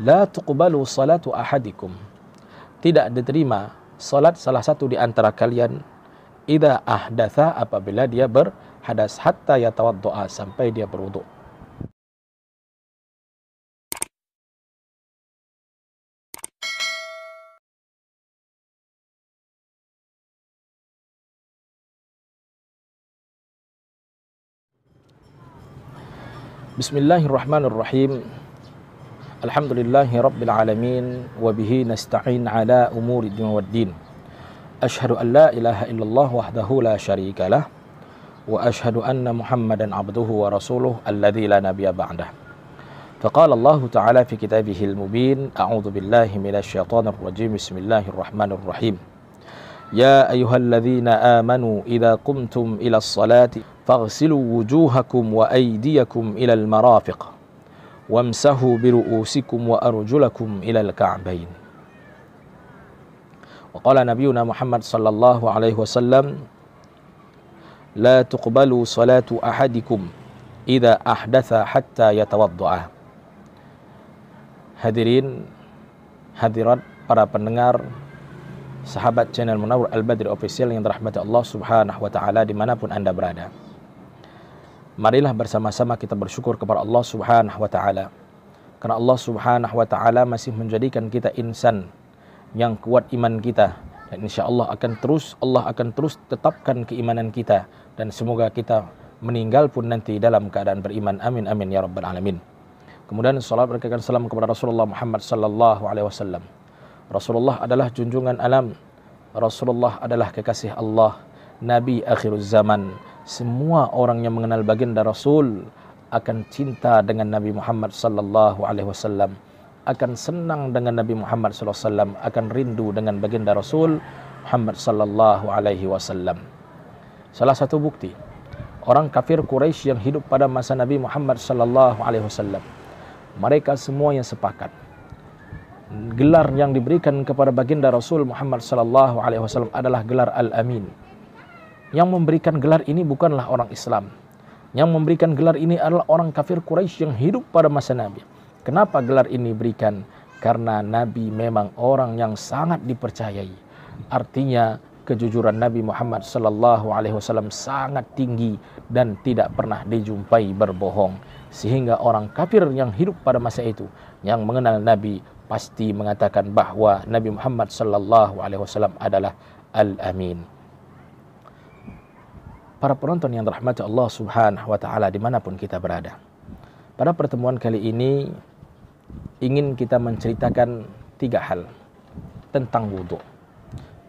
la tuqbalu salatu ahadikum tidak diterima salat salah satu di antara kalian idza ahdatha apabila dia berhadas hatta yatawaddoa sampai dia berwudu Bismillahirrahmanirrahim. الحمد لله رب العالمين وبه نستعين على أمور الدين والدين أشهد أن لا إله إلا الله وحده لا شريك له وأشهد أن محمدا عبده ورسوله الذي لا نبي بعده فقال الله تعالى في كتابه المبين أعوذ بالله من الشيطان الرجيم بسم الله الرحمن الرحيم يا أيها الذين آمنوا إذا قمتم إلى الصلاة فاغسلوا وجوهكم وأيديكم إلى المرافق wamsahu biru'usikum wa arjulakum ilal ka'bain. وقال نبينا محمد صلى الله عليه وسلم لا تقبل صلاة أحدكم إذا أحدث حتى يتوضأ Hadirin, hadirat, para pendengar, sahabat channel Munawar Al-Badri Official yang dirahmati Allah Subhanahu wa taala dimanapun Anda berada. marilah bersama-sama kita bersyukur kepada Allah Subhanahu wa taala. Karena Allah Subhanahu wa taala masih menjadikan kita insan yang kuat iman kita dan insyaallah akan terus Allah akan terus tetapkan keimanan kita dan semoga kita meninggal pun nanti dalam keadaan beriman. Amin amin ya rabbal alamin. Kemudian salat berkaitan salam kepada Rasulullah Muhammad sallallahu alaihi wasallam. Rasulullah adalah junjungan alam. Rasulullah adalah kekasih Allah, nabi akhirul zaman. semua orang yang mengenal baginda Rasul akan cinta dengan Nabi Muhammad sallallahu alaihi wasallam, akan senang dengan Nabi Muhammad sallallahu alaihi wasallam, akan rindu dengan baginda Rasul Muhammad sallallahu alaihi wasallam. Salah satu bukti orang kafir Quraisy yang hidup pada masa Nabi Muhammad sallallahu alaihi wasallam. Mereka semua yang sepakat gelar yang diberikan kepada baginda Rasul Muhammad sallallahu alaihi wasallam adalah gelar Al-Amin. Yang memberikan gelar ini bukanlah orang Islam. Yang memberikan gelar ini adalah orang kafir Quraisy yang hidup pada masa Nabi. Kenapa gelar ini diberikan? Karena Nabi memang orang yang sangat dipercayai. Artinya kejujuran Nabi Muhammad sallallahu alaihi wasallam sangat tinggi dan tidak pernah dijumpai berbohong sehingga orang kafir yang hidup pada masa itu yang mengenal Nabi pasti mengatakan bahwa Nabi Muhammad sallallahu alaihi wasallam adalah al-amin para penonton yang dirahmati Allah Subhanahu wa taala dimanapun kita berada. Pada pertemuan kali ini ingin kita menceritakan tiga hal tentang wudhu.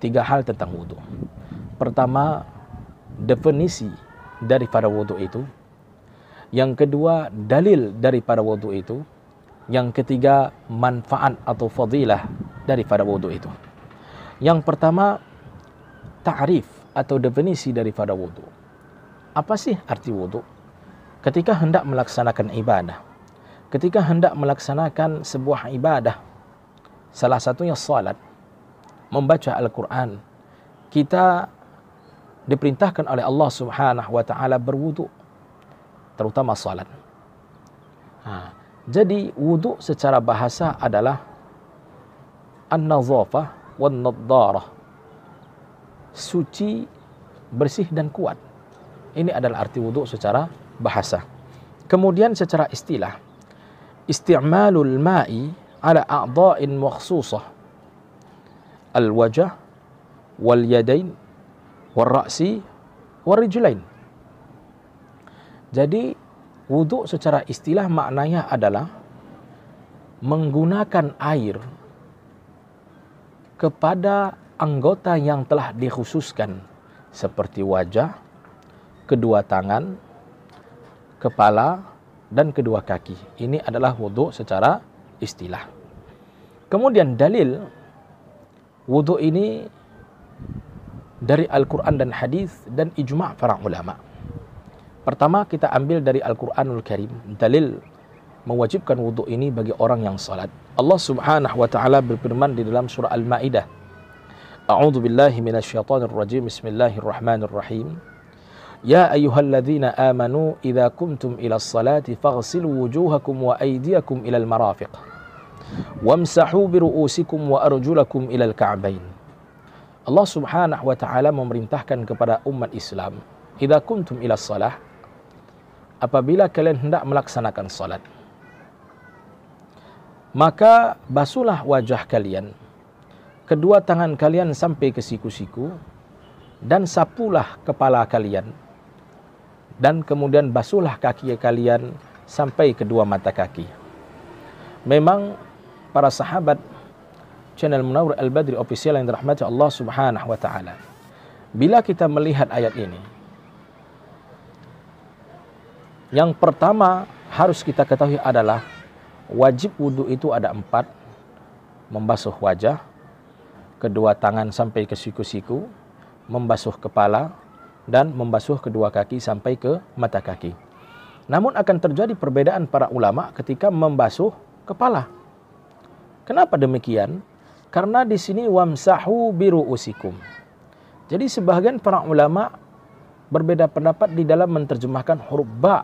Tiga hal tentang wudhu. Pertama, definisi daripada wudhu itu. Yang kedua, dalil daripada wudhu itu. Yang ketiga, manfaat atau fadilah daripada wudhu itu. Yang pertama, ta'rif atau definisi daripada wudhu. Apa sih arti wudhu? Ketika hendak melaksanakan ibadah, ketika hendak melaksanakan sebuah ibadah, salah satunya salat, membaca Al-Quran, kita diperintahkan oleh Allah Subhanahu wa taala berwudhu, terutama salat. Nah, jadi wudhu secara bahasa adalah an-nazafah wan nadarah suci bersih dan kuat ini adalah arti wudhu secara bahasa. Kemudian secara istilah, isti'malul ma'i ala a'dha'in makhsusah al-wajah wal yadain wal ra'si wal rijlain. Jadi wudhu secara istilah maknanya adalah menggunakan air kepada anggota yang telah dikhususkan seperti wajah, kedua tangan, kepala, dan kedua kaki. Ini adalah wudhu secara istilah. Kemudian dalil wudhu ini dari Al-Quran dan hadis dan ijma' para ulama. Pertama kita ambil dari Al-Quranul Karim dalil mewajibkan wudhu ini bagi orang yang salat. Allah Subhanahu wa taala berfirman di dalam surah Al-Maidah. A'udzu billahi minasyaitonir rajim. Bismillahirrahmanirrahim. يا أيها الذين آمنوا إذا ila إلى الصلاة wujuhakum وجوهكم وأيديكم إلى المرافق marafiq برؤوسكم وأرجلكم إلى الكعبين arjulakum ila al-ka'bain. Allah Subhanahu wa taala memerintahkan kepada umat Islam, "Idza kuntum ila salah" apabila kalian hendak melaksanakan salat, maka basuhlah wajah kalian, kedua tangan kalian sampai ke siku-siku, dan sapulah kepala kalian dan kemudian basuhlah kaki kalian sampai kedua mata kaki. Memang para sahabat channel Munawwir Al-Badri official yang dirahmati Allah Subhanahu wa taala. Bila kita melihat ayat ini, yang pertama harus kita ketahui adalah wajib wudhu itu ada empat membasuh wajah kedua tangan sampai ke siku-siku membasuh kepala dan membasuh kedua kaki sampai ke mata kaki. Namun akan terjadi perbedaan para ulama ketika membasuh kepala. Kenapa demikian? Karena di sini wamsahu biru usikum. Jadi sebagian para ulama berbeda pendapat di dalam menerjemahkan huruf ba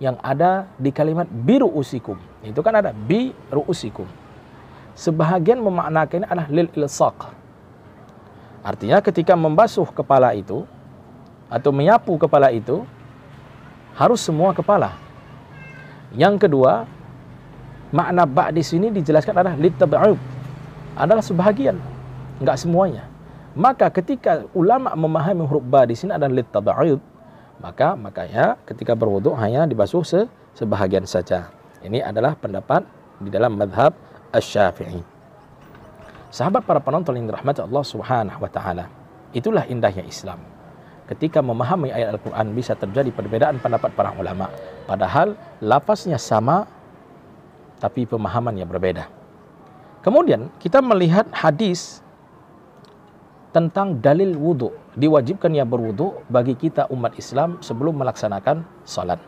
yang ada di kalimat biru usikum. Itu kan ada biru usikum. Sebahagian memaknakannya adalah lil ilsaq. Artinya ketika membasuh kepala itu atau menyapu kepala itu harus semua kepala. Yang kedua, makna ba' di sini dijelaskan adalah litab'ub. Adalah sebahagian, enggak semuanya. Maka ketika ulama memahami huruf ba di sini adalah litab'ub, maka makanya ketika berwuduk hanya dibasuh se sebahagian saja. Ini adalah pendapat di dalam madhab asy-Syafi'i. Sahabat para penonton yang dirahmati Allah Subhanahu wa taala. Itulah indahnya Islam ketika memahami ayat Al-Quran bisa terjadi perbedaan pendapat para ulama. Padahal lapasnya sama, tapi pemahamannya berbeda. Kemudian kita melihat hadis tentang dalil wudhu. Diwajibkannya berwudhu bagi kita umat Islam sebelum melaksanakan salat.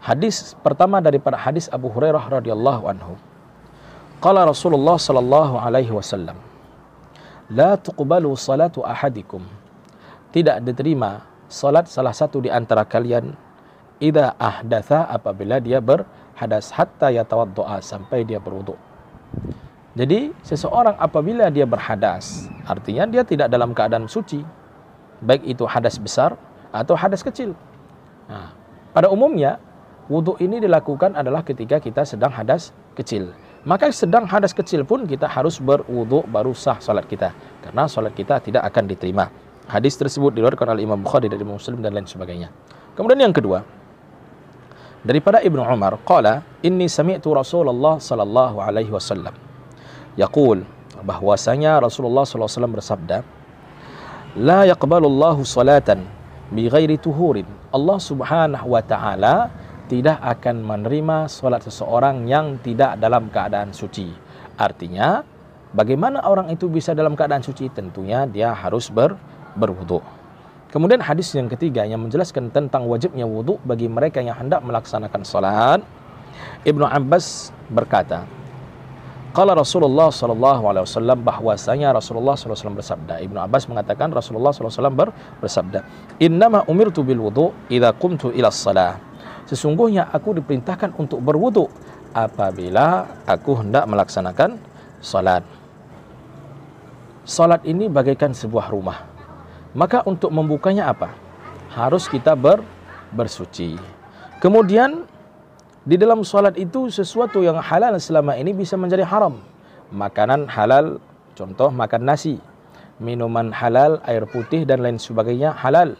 Hadis pertama daripada hadis Abu Hurairah radhiyallahu anhu. Qala Rasulullah sallallahu alaihi wasallam, "La tuqbalu salatu ahadikum tidak diterima salat salah satu di antara kalian idza ahdatha apabila dia berhadas hatta yatawaddoa sampai dia berwudu. Jadi seseorang apabila dia berhadas artinya dia tidak dalam keadaan suci baik itu hadas besar atau hadas kecil. Nah, pada umumnya wudhu ini dilakukan adalah ketika kita sedang hadas kecil. Maka sedang hadas kecil pun kita harus berwudu baru sah salat kita karena salat kita tidak akan diterima. Hadis tersebut diriwayatkan oleh Imam Bukhari dari Imam Muslim dan lain sebagainya. Kemudian yang kedua, daripada Ibnu Umar, qala inni sami'tu Rasulullah sallallahu alaihi wasallam yaqul bahwasanya Rasulullah sallallahu alaihi wasallam bersabda, la yaqbalullahu salatan bi ghairi tuhurin. Allah Subhanahu wa taala tidak akan menerima salat seseorang yang tidak dalam keadaan suci. Artinya, bagaimana orang itu bisa dalam keadaan suci? Tentunya dia harus ber berwudu. Kemudian hadis yang ketiga yang menjelaskan tentang wajibnya wudu bagi mereka yang hendak melaksanakan salat. Ibnu Abbas berkata, Kala Rasulullah SAW Alaihi Wasallam bahwasanya Rasulullah SAW bersabda. Ibnu Abbas mengatakan Rasulullah SAW ber, bersabda, Innama umirtu bil wudu idha kumtu ila salah. Sesungguhnya aku diperintahkan untuk berwudu apabila aku hendak melaksanakan salat. Salat ini bagaikan sebuah rumah. Maka untuk membukanya apa? Harus kita ber, bersuci. Kemudian di dalam sholat itu sesuatu yang halal selama ini bisa menjadi haram. Makanan halal, contoh makan nasi. Minuman halal, air putih dan lain sebagainya halal.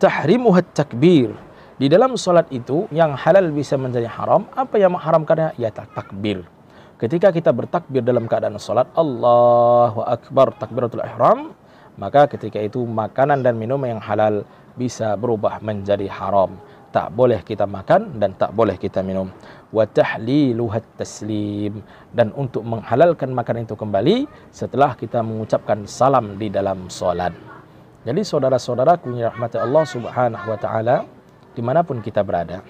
Tahrimu takbir. Di dalam sholat itu yang halal bisa menjadi haram. Apa yang mengharamkannya? Ya takbir. Ketika kita bertakbir dalam keadaan sholat, Allahu Akbar, takbiratul ihram, maka ketika itu makanan dan minuman yang halal bisa berubah menjadi haram tak boleh kita makan dan tak boleh kita minum wa tahliluhat taslim dan untuk menghalalkan makanan itu kembali setelah kita mengucapkan salam di dalam solat jadi saudara-saudaraku yang rahmat Allah Subhanahu wa taala dimanapun kita berada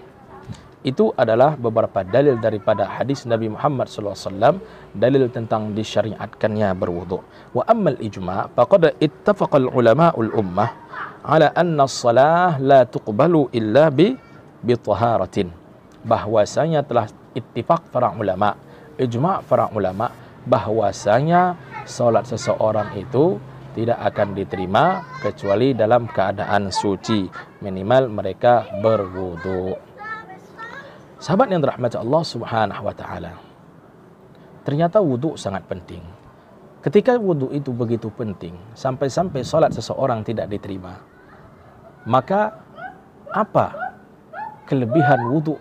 itu adalah beberapa dalil daripada hadis Nabi Muhammad SAW dalil tentang disyariatkannya berwudu. Wa ammal ijma faqad ittafaqa al ulama al ummah ala anna salah la tukbalu illa bi bi taharatin. Bahwasanya telah ittifaq para ulama, ijma para ulama bahwasanya salat seseorang itu tidak akan diterima kecuali dalam keadaan suci minimal mereka berwudu. Sahabat yang dirahmati Allah Subhanahu wa taala. Ternyata wudhu sangat penting. Ketika wudhu itu begitu penting, sampai-sampai salat seseorang tidak diterima, maka apa kelebihan wudhu?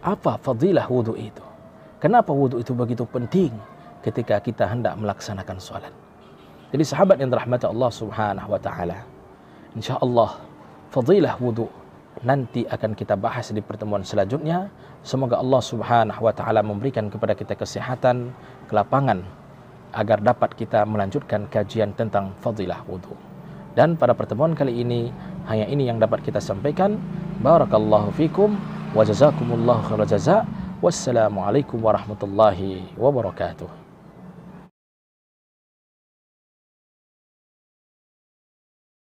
Apa fadilah wudhu itu? Kenapa wudhu itu begitu penting ketika kita hendak melaksanakan salat? Jadi sahabat yang dirahmati Allah Subhanahu wa taala, insyaallah fadilah wudhu nanti akan kita bahas di pertemuan selanjutnya. Semoga Allah Subhanahu wa taala memberikan kepada kita kesehatan, kelapangan agar dapat kita melanjutkan kajian tentang fadilah Wudhu. Dan pada pertemuan kali ini hanya ini yang dapat kita sampaikan. Barakallahu fikum wa jazakumullahu khairal jazaa. Wassalamualaikum warahmatullahi wabarakatuh.